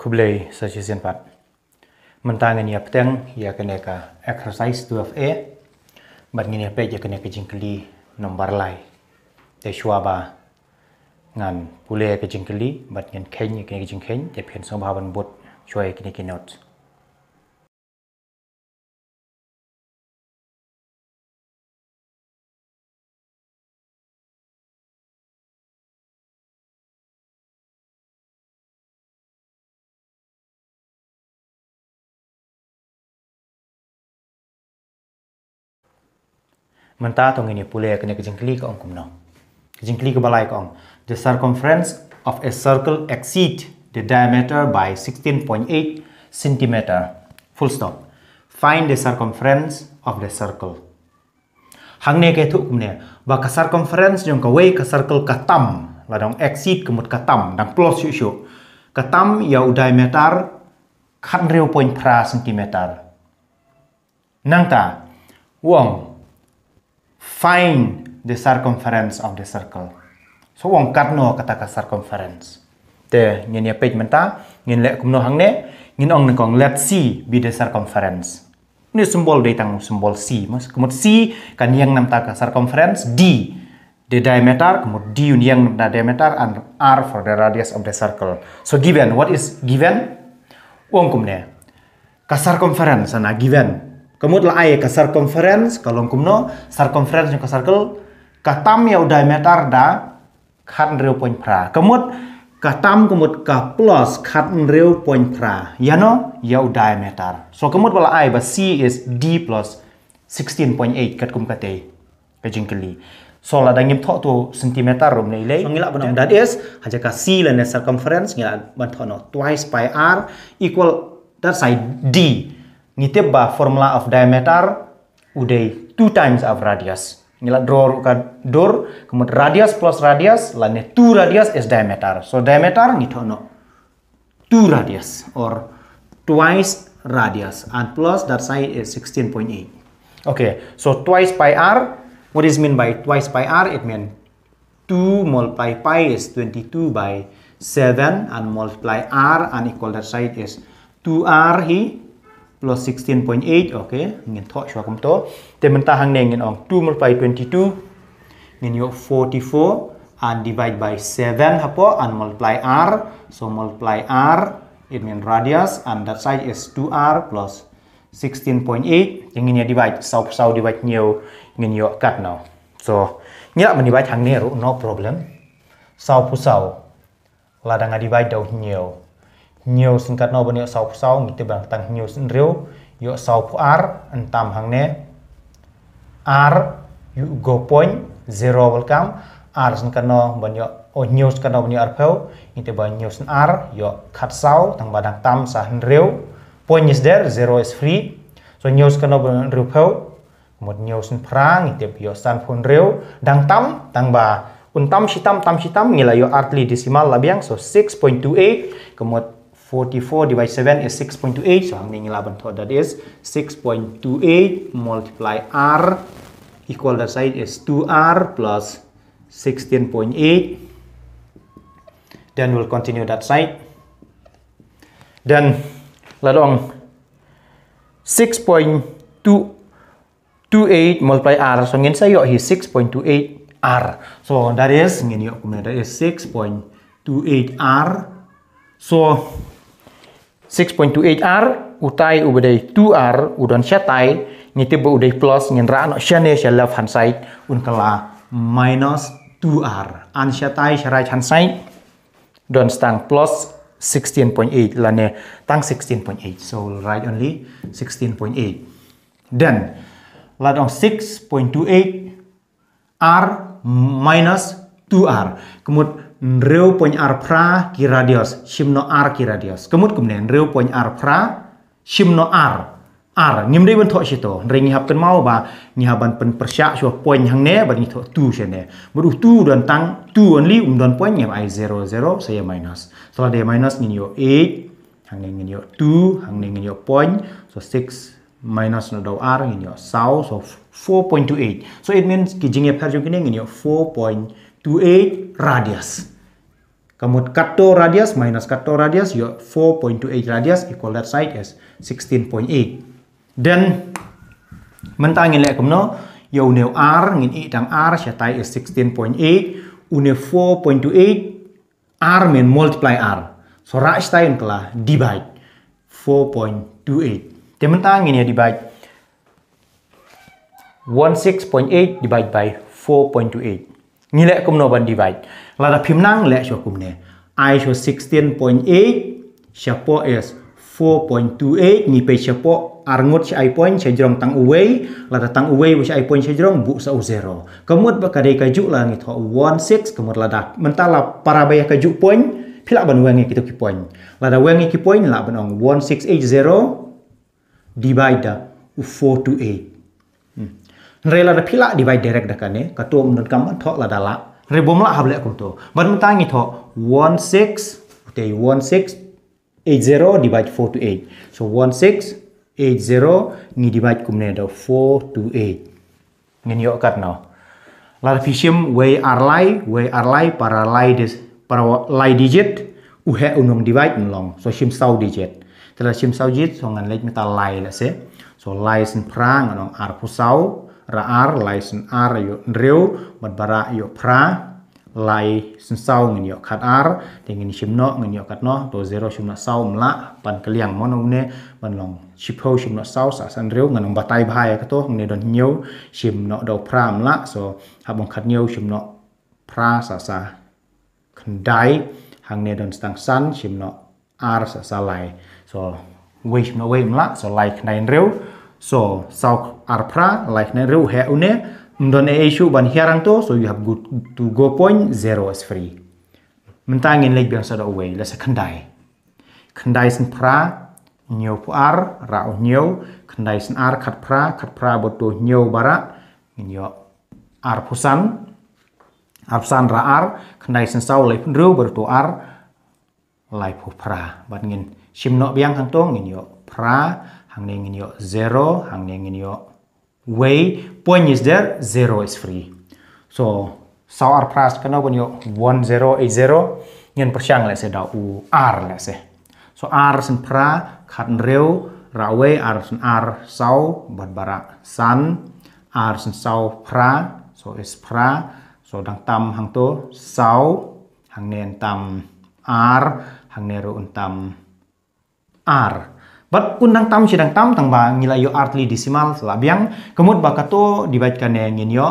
Kublai Sachisin Pat. Mentangan ya peteng ya keneka exercise 12A bat ngini pe ya keneka jingkeli nomor lai. Te shuaba ngan pule ke jingkeli bat ngin ken ya keneka jingken te pen so bahaban bot shoy keneka notes. balai ong. the circumference of a circle exceed the diameter by 16.8 cm. full stop find the circumference of the circle hang ne ke thu kum ne ba ka circumference jong ka way ka circle ka tam la dong exceed kemut ka tam dang plus syu syu ka tam ya u diameter kan reu point centimeter nang ta wong find the circumference of the circle. So wong kat no kata ka circumference. Te ngin ya page menta nyen lek hang ne ngin ong nekong let C be the circumference. Ini simbol dari tang simbol C. Mas kemud C kan yang nam taka circumference D the diameter kemud D yang nam diameter and R for the radius of the circle. So given what is given? Wong ne. ka circumference ana given Kemud lah ai circumference circumference kalong kumno circumference ka circle ke tam yau diameter da kan real point pra. Kemud ka tam kemud plus kan real point pra. ya yau diameter. So kemud lah ayah c is d plus 16.8 kat kum kate. Kajingkeli. So lah dah thok tu sentimeter rom nilai So ngilak banong that is haja ka c lah ne circumference ngilak ban no twice pi r equal that side d bah formula of diameter udai two times of radius nila door ka door kemudian radius plus radius lane two radius is diameter so diameter no two radius or twice radius and plus that side is 16.8 okay so twice pi r what is mean by twice pi r it mean 2 multiply pi is 22 by 7 and multiply r and equal that side is 2r he plus 16.8 ok ngin thot shwa kum to te men ta hang ne ngin ong 2 multiply 22 ngin yo 44 and divide by 7 hapo and multiply r so multiply r it mean radius and that side is 2r plus 16.8 yang ngin ya divide sau sau divide nyo ngin yo cut now so ngira men divide hang ne no problem sau pu sau ladang divide dau nyo news ngkat no bani sau sau ngite bang tang news nriu yo sau ar entam hangne ar yu go point zero welcome ar ngkat no bani o news ngkat no bani ar pau ngite bang news ar yo khat sau tang badang tam sa nriu point is there zero is free so news ngkat no bani nriu pau một nhiều sinh prang ngite yo san phun riu dang tam tang ba Untam sitam tam sitam nilai yo artli decimal labiang so 6.28 kemot 44 divided 7 is 6.28 so hang ning 11 that is 6.28 multiply r equal the side is 2r plus 16.8 then we'll continue that side then ladong 6.28 multiply r so ngin sayo he 6.28 r so that is ngin yo that is 6.28 r so 6.28 R utai ubedai 2R udon syatai ngiti ba udai plus ngin ra no shane sha left hand side unkala minus 2R an syatai sya right hand side don stang plus 16.8 lane tang 16.8 so right only 16.8 then ladong 6.28 R minus 2R kemud nreu poin arpra radios, shimno ar radios. kemut kemudian nreu poin arpra shimno ar ar nim dei bentok sito nrei ngihap ken mau ba ngihaban pen persya syo poin hang ne ba ngito tu shene beru uh, tu dan tang tu only um dan poin ngam ai 0 0 saya minus so ada minus ngin yo 8 hang ne ngin yo 2 hang ne ngin yo poin so 6 minus no do r ngin yo sau so 4.28 so it means kijing ya perjung kini ngin yo 4.28 radius kamu cut radius minus cut radius, your ya 4.28 radius equal that side as 16.8. Then, mentang ngin lek kumno, yo ya une r ngin i dang r syatai is 16.8, une 4.28 r men multiply r. So rak yang kalah divide 4.28. Dia mentang ngin ya divide 16.8 divide by 4.28. nilai kumno ban divide la da phim nang le cho kum ne i cho 16.8 shapo is 4.28 ni pe shapo arngot si i point si jrong tang away la da tang away si i point si jrong bu sa zero kemut ba kadai ka ju la ngit tho 16 kemut la da mentala parabaya ka ju point pila ban wangi kitu ki point la da wangi ki point la ban ong 1680 divide da 428 Rela da pila divide direct da kane katum nun kam thok la da la ribom lah hable akum to but mentangi tho 16 okay 1680 divide 4 to 8 so 1680 ni divide kumne do 4 to 8 ngin yo kat no lar fishim way arlai way arlai para lai des para lai digit uhe unong divide nlong so shim sau digit telah shim sau digit so ngan lek meta lai la se so lai sen prang anong ar pusau ra ar lai san ar yo reu bat bara yo pra lai san sau ngin yo khat ar te ngin shim no ngin yo khat no to zero shim na sau mla pan kliang mon ne ban long shipho shim no sau sa san reu ngan batai bhai ka to ngin don nyau shim no do pra mla so habong khat nyau shim no pra sa sa khandai hang ne don stang san shim no ar sa sa lai so wish no way mla so lai khnai reu So South Arpra like Neru Heune Mdone Eishu Ban Hiarang to so you have good to go point zero is free. Mentangin lake biang sada away let's kandai. Kandai sin pra nyo pu ar ra o nyo kandai sin ar kat pra kat pra bot to nyo bara nyo ar pusan ar pusan ra ar kandai sin sau lake ru bot to ar lai pu pra bat ngin shim no biang hang to ngin yo pra in yo zero, in yo way. Point is there, zero is free. So sau ar pras kana kun yo one zero a zero nyen persiang le se da u r le se. So r sen pra khat reu rawe r sen r sau ban bara san r sen sau pra so is pra so dang tam hang to sau hang nen tam r hang neru untam r bat undang tam sidang tam tang ba ngila yo artli decimal labiang kemud ba kato dibaitkan ne ngin yo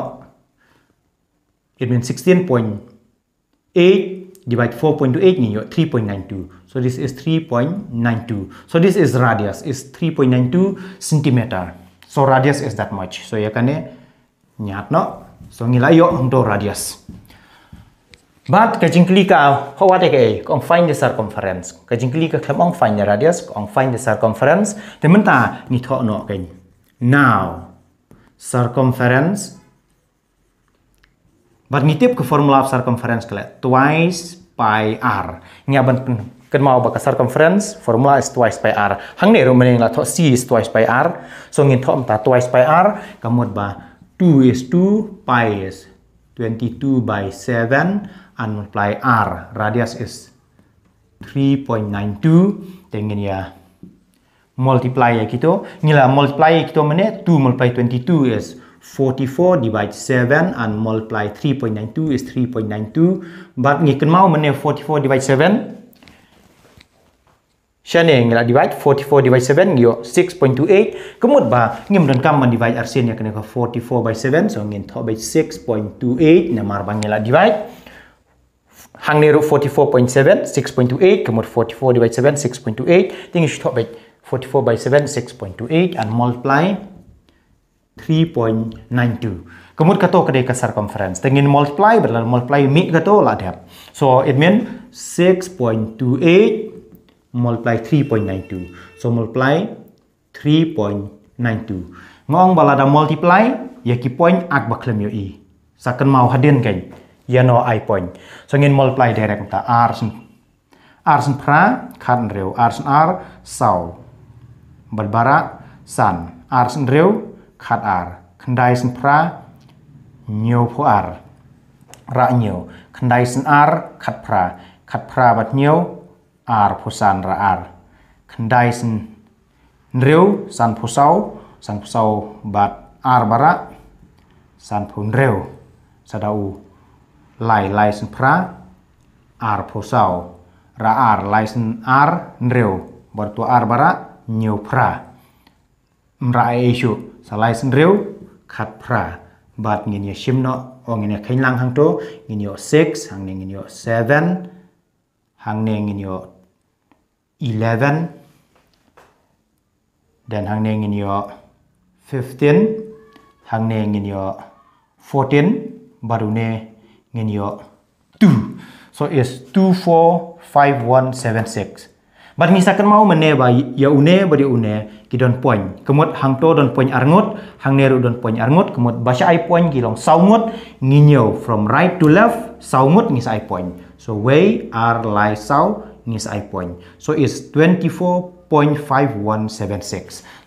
it mean 16.8 divide 4.28 ngin yo 3.92 so this is 3.92 so this is radius is 3.92 centimeter so radius is that much so ya kan ne no so ngila yo untuk radius kajing klika ho wate ke kong find the circumference. Kajing klika klem ong find the radius, ong find the circumference. menta ni tho no ke. Now circumference ni nitip ke formula of circumference kele twice pi r. Nya ban ken mau baka circumference formula is twice pi r. Hang ne rumen la tho c is twice pi r. So ngin tho ta twice pi r kamut ba 2 is 2 pi is 22 by 7 and multiply r. Radius is 3.92 dengan ya multiply ya gitu. Inilah multiply ya kita mana 2 multiply 22 is 44 divide 7 and multiply 3.92 is 3.92. But ni mau mana 44 divide 7 Siapa yang lah divide 44 divide 7 Gyo 6.28 kemud ba ngim dan kam man divide arsen ya kena 44 by 7 so ngin top by 6.28 Nama bang lah divide hang niru 44.7 6.28 kemur 44 divided 7 6.28 thing is should by 44 by 7 6.28 and multiply 3.92 kemur kato kedai ke circumference tengin multiply berlan multiply mi kato lah dia so it mean 6.28 multiply 3.92 so multiply 3.92 ngong balada multiply ya ki point ak baklem yo i sakan mau hadin kan yano ai point so ngin multiply direct ta r sin r sin pra khan reu r sin r sau balbara san r sin reu khat r khandai sin pra nyo pho r ra nyo khandai sin r khat pra khat pra bat nyo r pho san ra r khandai sin reu san pho sau san pho sau bat r bara san pho reu sadau lai sen pra ar po sau ra ar sen ar nreu tu ar bara nyu pra mra lai salai senreu kat pra bat ngin ye shimno o ngin ye kain lang hang to ngin yo 6 hang ne ngin yo 7 hang ne ngin yo 11 dan hang ne ngin yo 15 hang ne ngin yo 14 baru ne ngin yo 2 so is 245176 Bat misalkan mau mene ba ya une bari une ki don point. Kemot hang to don point arngot, hang neru don point arngot, kemot basa ai point ki long saungot yo from right to left saungot ngis ai point. So way are lai sau ngis ai point. So is 24.5176.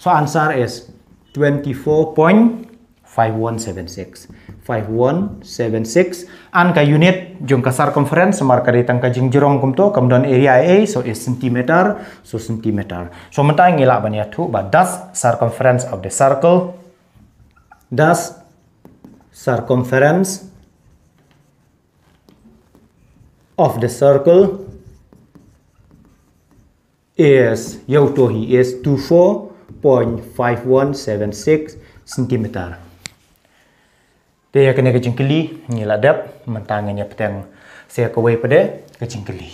So answer is 24.5176. 5176 an ka unit jung kasar circumference samar ka ditang ka jing jurong kum to kam don area a so is centimeter so centimeter so mentai ngila ban ya thu ba das circumference of the circle das circumference of the circle is yau to he is 24.5176 centimeter dia ya kena kecing keli ni ladap mentangannya petang saya kawai pada kecing keli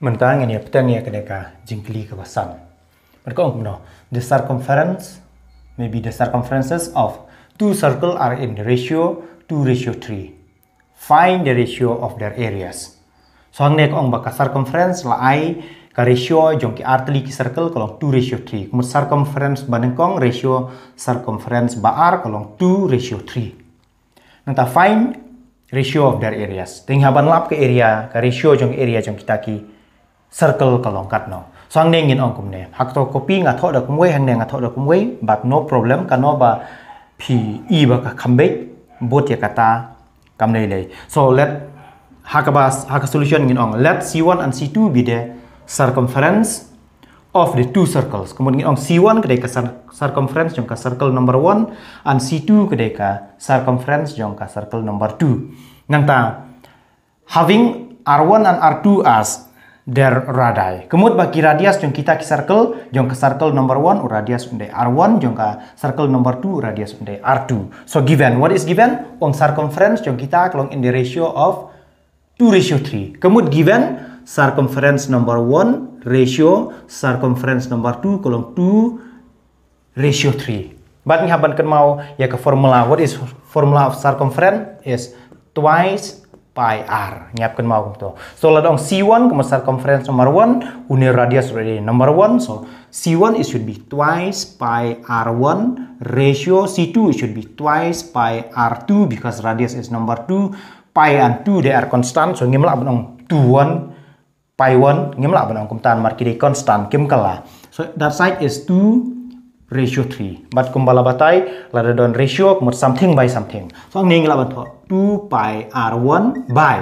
mentangannya petang ya kena ka jengkeli ke basan mereka orang kena, the circumference maybe the circumferences of two circle are in the ratio 2 ratio 3 find the ratio of their areas so hang nek ong baka circumference lah. I ka ratio jong ki artli ki circle kolong 2 ratio 3 kumut circumference banengkong ratio circumference baar kolong 2 ratio 3 nang ta find ratio of their areas ting haban lap ke area ka ratio jong area jong kita ki circle kolong so sang neng ong kum ne hak to copy nga tho da kumwe hang ne nga tho da kumwe but no problem kano ba pi e ba ka kambe bot ya kata kam nei so let hakabas hak solution ngin ong let c1 and c2 be there circumference of the two circles. Kemudian om C1 kedai ke circumference jangka circle number 1 and C2 kedai ke circumference jangka circle number 2. ta having R1 and R2 as their radii. Kemudian bagi radius jong kita ke circle jong ke circle number 1 radius unde R1 jong ke circle number 2 radius unde R2. So given what is given om circumference jong kita kelong in the ratio of 2 ratio 3. Kemudian given circumference number 1 ratio circumference number 2 kolong 2 ratio 3 but ini haban mau ya ke formula what is formula of circumference is twice pi r ini nyiapkan mau gitu so lah dong c1 kemudian circumference number 1 unit radius already number 1 so c1 it should be twice pi r1 ratio c2 it should be twice pi r2 because radius is number 2 pi and 2 they are constant so ngimal abang 2 1 pi 1 ngem la banang kumtan tan mar constant kim kala so that side is 2 ratio 3 but kum bala batai la don ratio kum something by something so ning la ban 2 pi r1 by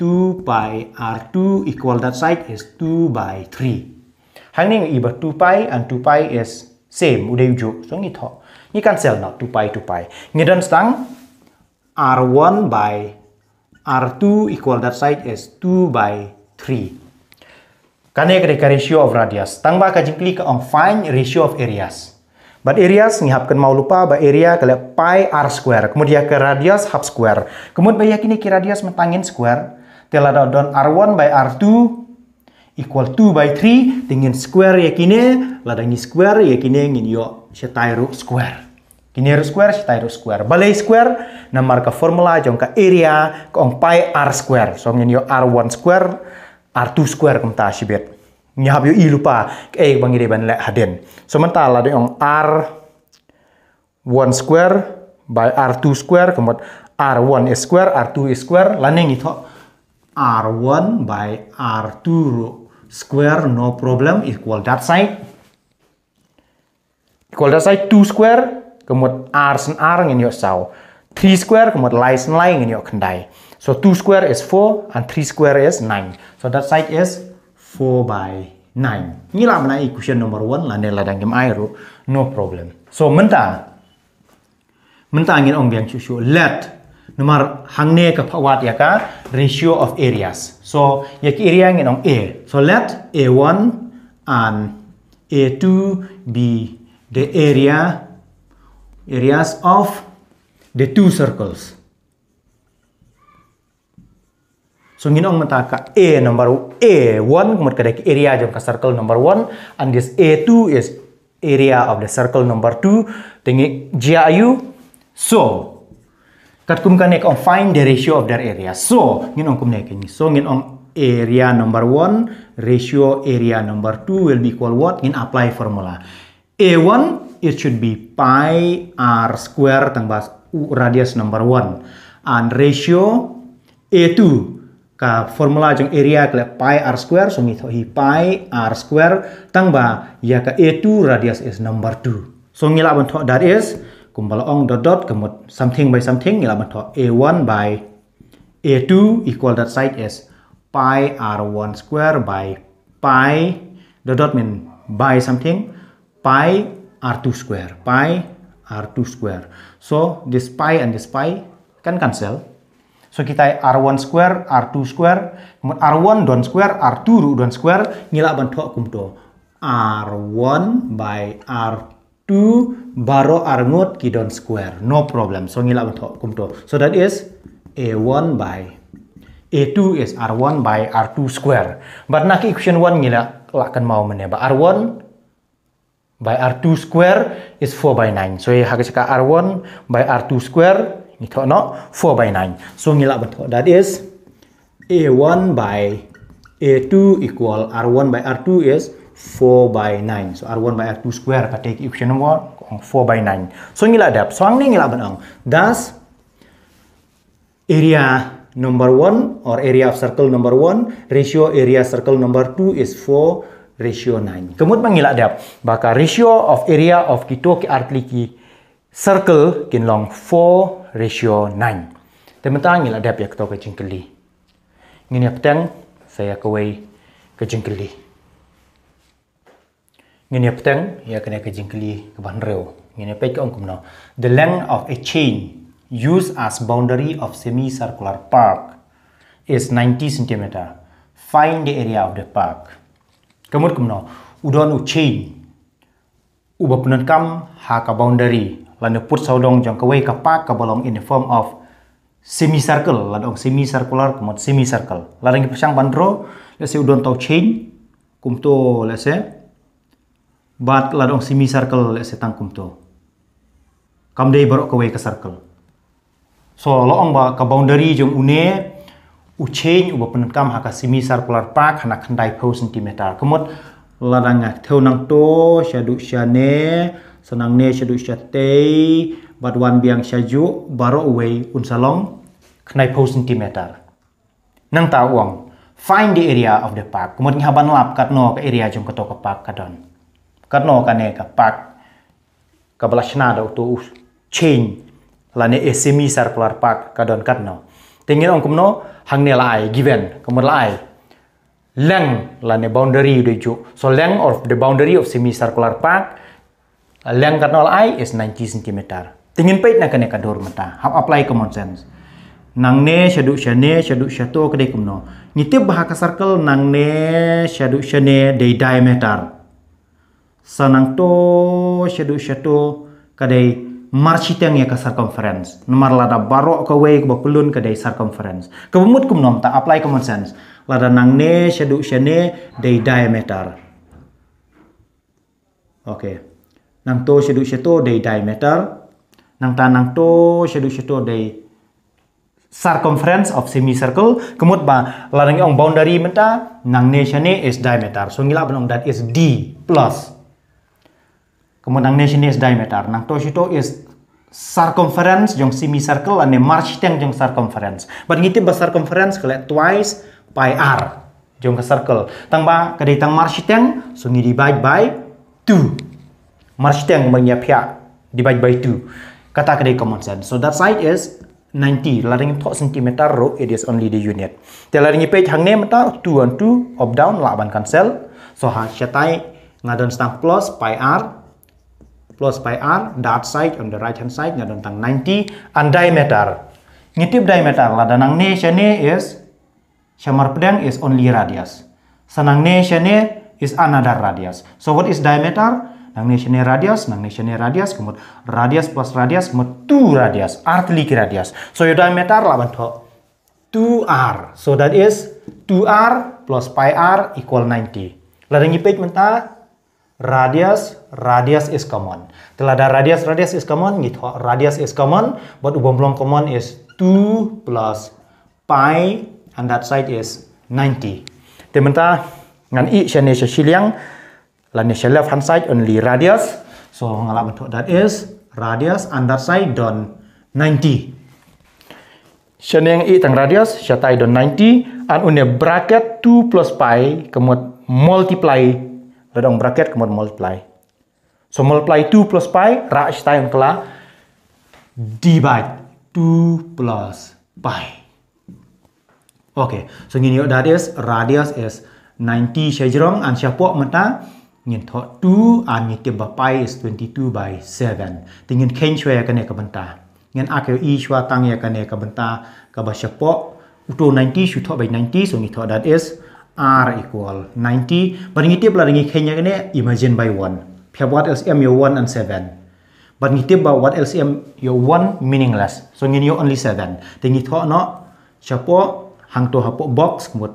2 pi r2 equal that side is 2 by 3 hang ning iba 2 pi and 2 pi is same udai ujuk so ngi tho ngi cancel na 2 pi 2 pi ngi don stang r1 by r2 equal that side is 2 by 3. Kanek reka ratio of radius. Tang ba klik on find ratio of areas. But areas hapkan mau lupa ba area kala pi r square. Kemudian ke radius half square. Kemudian ba yakini ke radius mentangin square. telah ada don r1 by r2 equal 2 by 3 dengan square yakini ladangi square yakini ngin yo setairu square. Kini square harus square. Balai square namar ka formula jangka area kong pi r square. So ini yo r1 square R2 square kum ta shibet ni hab i lupa e bangi de ban le haden sementara de ong R 1 square by R2 square kemot R1 is square R2 is square laneng itu R1 by R2 square no problem equal that side equal that side 2 square kemot R sen R ngin yo saw 3 square kemot lai sen lai ngin yo kendai So 2 square is 4 and 3 square is 9. So that side is 4 by 9. Inilah mana equation number 1 lah nela dan airu. No problem. So menta. Menta angin ong biang susu. Let nomor hangne ka phawat ya ka ratio of areas. So yak area angin ong A. So let A1 and A2 be the area areas of the two circles. Sungin ong mentaka A number A1 kemudian kada area jam ka circle number 1 and this A2 is area of the circle number 2 tengi GIU so kat kum kanek ong find the ratio of their area so ngin ong kum nek ni so ngin ong area number 1 ratio area number 2 will be equal what ngin apply formula A1 it should be pi r square tambah radius number 1 and ratio A2 ka formula jong area kle pi r square so mitho hi pi r square tang ba ya ka a2 radius is number 2 so ngila ban tho that is kumbal ong dot dot kemot something by something ngila ban tho a1 by a2 equal that side is pi r1 square by pi dot dot mean by something pi r2 square pi r2 square so this pi and this pi can cancel So kita R1 square, R2 square, R1 don square, R2 ru don square, ngila ban tok R1 by R2 baru R root ki don square. No problem. So ngila ban tok So that is A1 by A2 is R1 by R2 square. But nak equation 1 ngila lakan mau meneba. R1 by R2 square is 4 by 9. So, ya harus cakap R1 by R2 square ni no 4 by 9 so ngilak betul. that is a1 by a2 equal r1 by r2 is 4 by 9 so r1 by r2 square ka take equation number 4 by 9 so ngilak dap so ang ni ngilak benang. thus area number 1 or area of circle number 1 ratio area circle number 2 is 4 ratio 9 Kemudian ngilak dap baka ratio of area of kito ke artliki circle kin 4 ratio 9 tementang ngil adap ya ketok kejengkeli ngini petang saya kawai kejengkeli ngini petang ya kena kejengkeli ke banreo ngini pek on kumno the length of a chain used as boundary of semicircular park is 90 cm find the area of the park kemud kumno udon u chain ubap kam haka boundary lalu put saudong jong pak kapak bolong in the form of semi circle, semicircle semi circular semicircular semi circle. lalu ngi pasang bandro let's say udon tau chain kumto let's say bat lan semi circle let's say tang kumto kam dei barok kawai ka circle so lo ba ke boundary jang une u chain u penenkam haka semi circular pak hana khandai pau sentimeter kemot ladang ngak tau nang to syadu syane senang ne shadu sha tei bat wan biang shaju baro away unsalong knai po centimeter nang ta uang find the area of the park kumot ngi haban lap kat no ka area jong kato ka park kadon kat no ka ne ka park ka balashna da to change ne e semi circular park kadon kat no tingin ong kumno hang ne lai given kumot lai length lane boundary udah ju so length of the boundary of semi circular park length kanal ai is 90 cm tingin pait na kane kadur mata hap apply common sense nang ne shadu shane shadu shato kade kumno nite bahaka circle nang ne shadu shane de diameter sanang to shadu shato kade marchiteng ya ka circumference nomor lada barok ka wei ka bapulun ka circumference ka bumut kum ta apply common sense lada nang ne shadu shane day diameter oke okay nang to sedu seto dei diameter nang ta nang to sedu seto dei circumference of semicircle kemut ba larang ong boundary menta nang nation is diameter so ngila benong that is d plus kemut nang nation is diameter nang to sito is circumference jong semicircle ane march teng jong circumference but ngiti ba circumference kala twice pi r jong ke circle tang ba kedai tang march teng so ngidi divide by 2 Marshtang Mangyapya divide by 2. Kata dei common sense. So that side is 90. Laring thok centimeter row it is only the unit. Te laring page hang mata 2 on 2 up down laban cancel. So ha chatai ngadon stang plus pi r plus pi r that side on the right hand side ngadon tang 90 and diameter. Ngitip diameter danang ne shane is shamar pedang is only radius. Sanang ne shane is another radius. So what is diameter? nang nishine radius nang nishine radius kemud radius plus radius kemud 2 radius r tiliki radius so yo diameter lah, to 2r so that is 2r plus pi r equal 90 ladangi page menta radius radius is common telah ada radius radius is common gitu radius is common but ubom belum common is 2 plus pi and that side is 90 tementa ngan i shane shiliang Lanisha left hand side only radius. So ngalak bentuk that is radius underside don 90. Shen yang i tang radius, shatai don 90 and une bracket 2 plus pi kemot multiply ledong bracket kemot multiply. So multiply 2 plus pi ra yang kela divide 2 plus pi. Okay, so dia that is radius is 90 sejrong and siapa menta nhìn thọ tu an nhìn tiệm bà pai is 22 by 7 thì nhìn khen chua cái này các bạn ta nhìn ác kêu y chua tăng ya cái này các bạn ta các bạn sẽ bỏ utu 90 chua thọ by 90 so nhìn thọ that is r equal 90 và nhìn tiệm là nhìn khen cái này imagine by 1 Pia what else m your 1 and 7 but nhìn tiệm bảo what else m your 1 meaningless so nhìn your only 7 thì nhìn thọ nó sẽ po hàng tổ hapok box một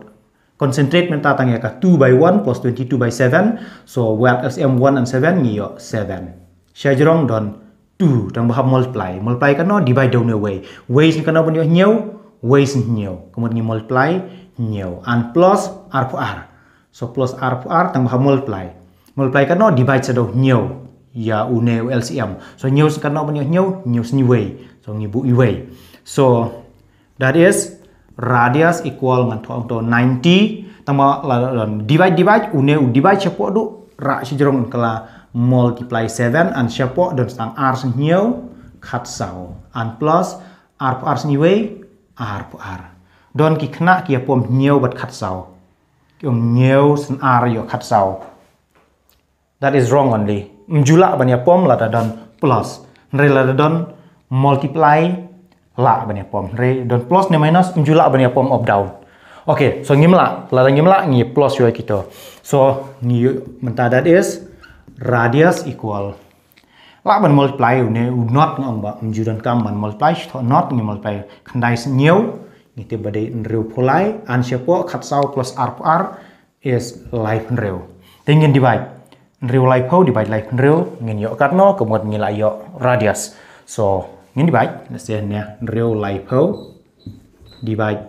Concentrate mentah tatang yaka 2 by 1 plus 22 by 7. So where SM 1 and 7 ngiyo 7. jerong don 2 tang bahap multiply. Multiply kan no divide down away. Ways ni kan no bunyo nyew. Ways nyew. Kemudian multiply new And plus R for R. So plus R for R tang bahap multiply. Multiply kan no divide sedo new Ya une LCM. So nyew kan no bunyo new Nyew sni way. So i way So that is radius equal ngan to 90 tama divide divide une divide chapo do? ra sijrong kala multiply 7 and chapo do sang r new khat sau an plus r r niwe r r don ki khna ki pom new bat khat sau kyong new sen r yo khat sau that is wrong only mjula ban ya pom la don plus nrela da don multiply la bani pom re don plus ne minus mju la pom up down okay so ngim la la ngim la ngi plus yo kita. so ngi menta that is radius equal la ban multiply ne not ngam ba mju don kam ban multiply to not ngi multiply kandai new ngi te bade nreu polai an po khat sau plus r r is life nreu tingin divide nreu life po divide life nreu ngin yo katno kemot la yo radius so งั้น divide let's say នេះ real life ហៅ divide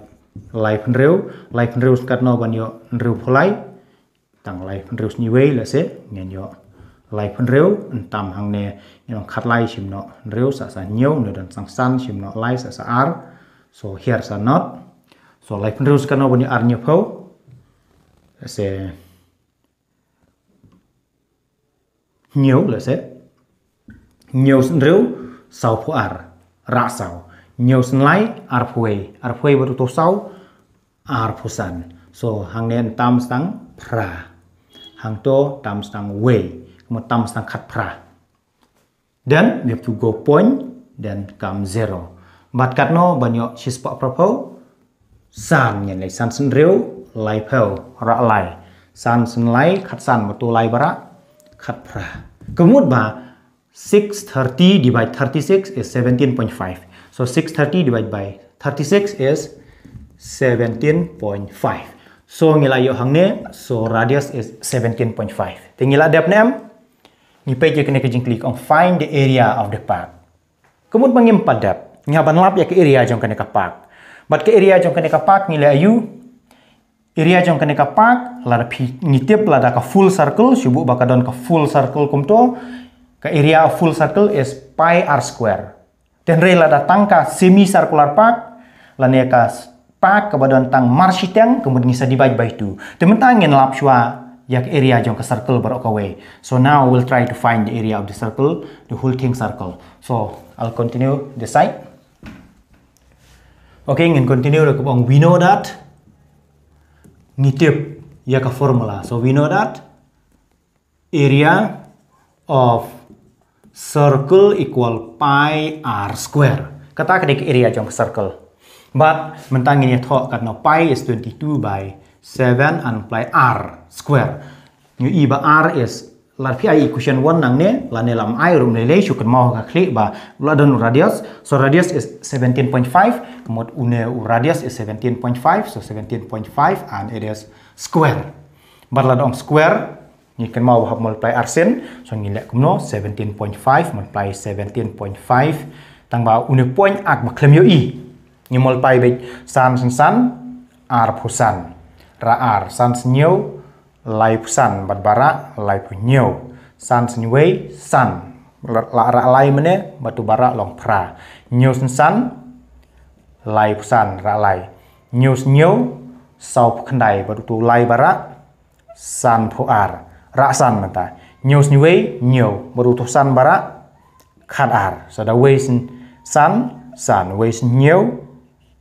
life real life real ស្កាត់ណោបានយក real play តាំង life real នេះ way let's say ញ៉ានយក life real តាមហាងនេះខ្ញុំខាត់ life ឈឹមណោ real សាសាញោនៅដល់សាំងសាន់ឈឹមណោ life សាសា r so here sa not so life real ស្កាត់ណោបានយក r ញោហៅ let's say ញោ let's say ញោ real sau phu ar ra sau nhiều sân lai ar phu ar phu e tu sau ar phu san so hàng nên tam sang pra hàng to tam sang we kemudian tam sang kat pra dan we have to go point dan kam zero bat kat no banyak sis pak propo san nyen lai san sen riu lai pel ra lai san sen lai khat san ma tu lai bara khat pra kemud ba 630 divided 36 is 17.5. So 630 divided by 36 is 17.5. So ngila yo hangne, so radius is 17.5. Tingila dep nem, ni page kena kejing klik on find the area of the park. Kemudian padap, ni nyaban lap ya ke area jong kena ke park. But ke area jong kena ke park ngila ayu, area jong kena ka park lada pi ngitip lada ka full circle subuk bakadon ka full circle kumto ke area of full circle is pi r square. Den rela datang ke semi circular park, lania ke park badan tang marsiteng kemudian bisa dibagi by two. Teman tangan lap shua yak area jong ke circle barok away. So now we'll try to find the area of the circle, the whole thing circle. So I'll continue the side. Okay, ingin continue dengan kubong. We know that ngitip yak formula. So we know that area of circle equal pi r square. Katakdik area jong circle. But mentangin kat no pi is 22 by 7 and pi r square. Nyu i ba r is lar pi equation 1 nang ne la ne lam i rum lele shu kan mau ka kli ba la don radius. So radius is 17.5 kemot une radius is 17.5 so 17.5 and it is square. But la dong square នេះគេមកបហប់ multiply arsin សងញលាក់គំណោ17.5 multiply 17.5តាំងបើ une point អាចមកក្លឹមយោអ៊ីញមលបៃវិចសានសានអារភូសានរ៉ាអារសានស្ញៀវឡៃភូសានបាត់បារ៉ាឡៃភូញៀវសានស្ញវេសានរ៉ារ៉ាឡៃម្នេបាត់បារ៉ាឡងប្រាញៀវសានសានឡៃភូសានរ៉ាឡៃញៀវស្ញៀវសោបខណ្ដៃបាត់ទូឡៃបារ៉ាសានភូអារ raksan mata nyus nyuwe nyu new berutusan bara khat ar sada wei san san wei new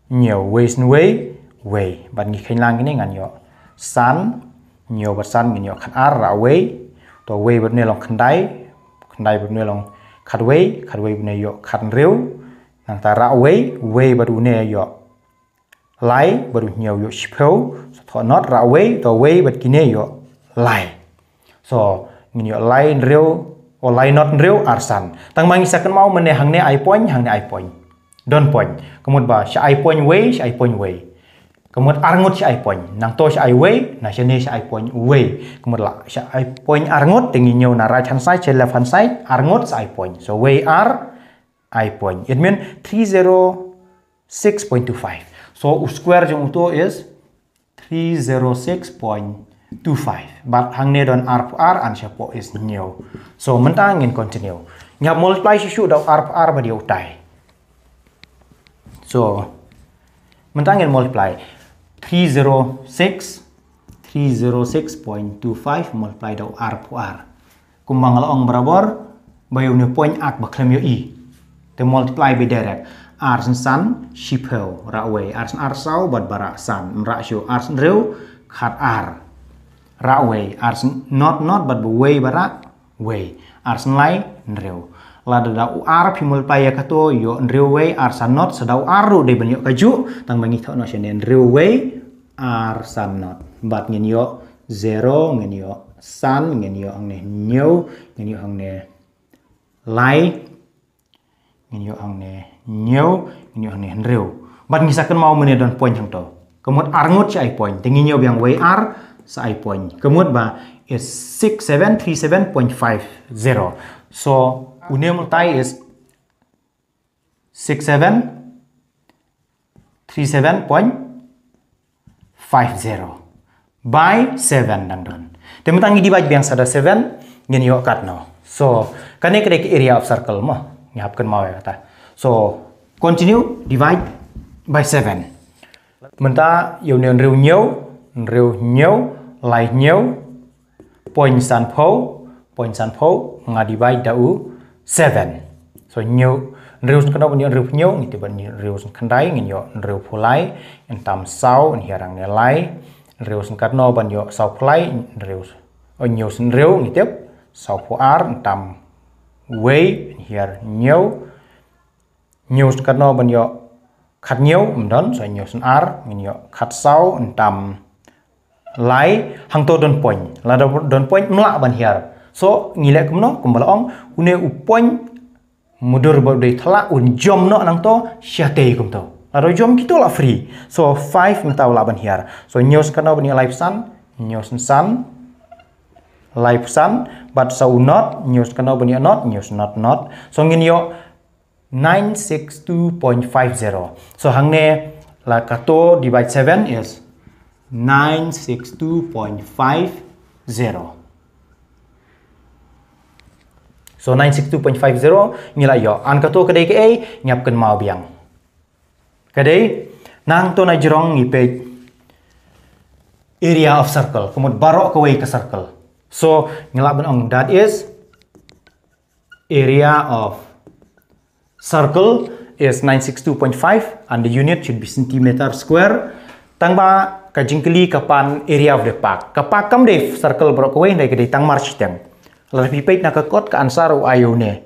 nhiều ways way way ban ngi khain lang cái ngan yo san nyu ba san ngi yo khát ar ra we to way bát này lòng khăn đáy khăn đáy bát này lòng khát way ne yo bát này nang ta ra we we ba du ne yo lai ba du nyu yo nhỏ so not ra we to ba ki ne yo lai so ngini line rio or line not rio arsan tang mangi sakan mau mene hang ne ai point hang ne ai point don point kemud ba sha point way sha ai point way kemud arngut sha ai point nang to sha ai way na sha ne sha point way kemud la sha ai point arngut tingi nyau na right hand side left hand side arngut sha ai point so way r ai point it mean 306.25 so u square jung to is 306.25 to 5 but hang ne don r r an sha po is new so mentang in continue ngap multiply shi shu dau r r ba diu tai so mentang in multiply 306 306.25 multiply dau r r kumbang la ong barabor bayu ne point ak ba klem yo i te multiply by direct r san san shipel ra we r san r sau bat bara san mra shu r san reu khat r ra way ars not not but way bara way ars lai nreu la da da u ar mul pa ya kato yo nreu way ars not u aru de ban yo kaju tang bangi tho no shenen nreu way ars not but ngin yo zero ngin yo san ngin yo ang ne nyo ngin yo ang ne lai ngin yo ang ne nyo ngin yo ang ne nreu bat ngisakan mau menedon point hang to kemot ngot chai point tingin yo biang way ar point Kemudian ba is 6737.50. So unemu tai is 6737.50 by 7 dan don. tangi di bagian sada 7 ngin yo kat no. So kane kre area of circle mo nyapkan mau ya kata. So continue divide by 7. Menta yo neon reu nyau, reu nyau lai nhiều point san po point san po nga divide da u 7 so nhiều rêu san kadop nhiều rêu nhiều ngi tiban rêu san kandai ngi nhiều rêu po lai en tam sau en hiarang ne lai rêu san kadno ban nhiều sau po lai rêu ở nhiều san rêu ngi tiếp sau po ar tam way here nhiều nhiều san kadno ban nhiều khát nhiều mdon so nhiều san ar ngi nhiều khát sau en tam lai hang to don point la don point melak ban hiar so ngilek kumno ong une point mudur de thala un jom no nang to syate la ro jom kita la free. So five la ban hiar. So news kana ban life sun, news sun, life sun, but so not news kana ban not news not not. So ngin yo 962.50. So hang ne la kato divide 7 is 962.50. So 962.50 inilah yo. An ketua kedai ke nyiapkan mau biang. Kedai nang to na jerong pe area of circle. Kemud barok ke way ke circle. So ngelak ong that is area of circle is 962.5 and the unit should be centimeter square. tambah ka jingkeli ka pan area of the park ka pakam de circle brok we dari kedai tang march tang la pi peit na ka kot ka ansar u ayo ne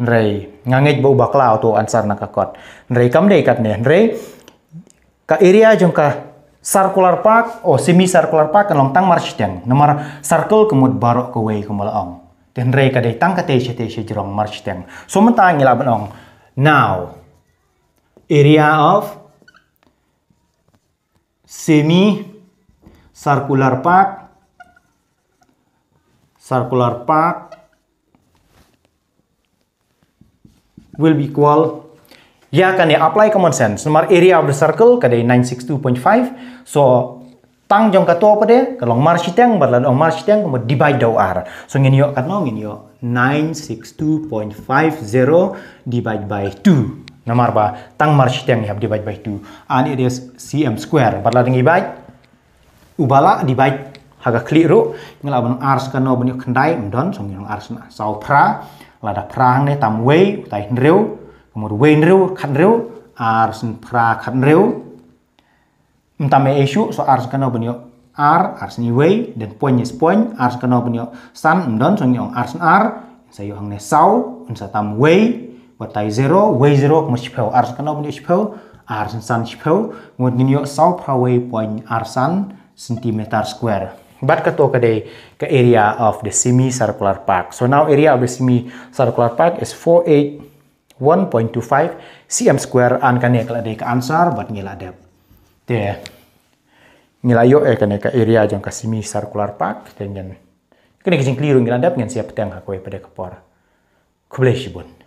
ndai ngangej bau bakla tu ansar na ka kot ndai kam de kat ne ndai ka area jong ka circular park o semi circular park ka long tang march tang nomor circle kemud barok ke way kemal ong ten rei ka de tang ka te she te she jerong march tang so mentang ngila now area of semi circular part circular part will be equal ya kan ya apply common sense nomor area of the circle kada 962.5 so tang jong kato apa deh kalau marshi tang berlan ong marshi tang kemudian divide dau r so ngin yo kan no ngini yo 962.50 divide by 2 nomor ba tang march tang have divide by 2 and it is cm square barla ding baik ubala divide haga ru ngala ban ars kano ban kendai mdon song yang r sna sau pra lada prang ne tam way tai nreu kemur wei nreu khat nreu sn pra khat nreu e isu so ars kano ban r r ni wei dan point is point ars kano ban san mdon song r sn r sayo ne sau unsa tam wei watai zero way zero mo chipel ar kan om ni chipel ar san san chipel ngot ni yo sau pra way point ar san centimeter square bat kato kade ka area of the semi circular park so now area of the semi circular park is 481.25 cm square an kane kala de ka answer bat ngila dep te ngila yo e ne ka area jang ka circular park tengen kene kijing clear ngila dep ngen siap teng hakoi pada kapor kubleshibun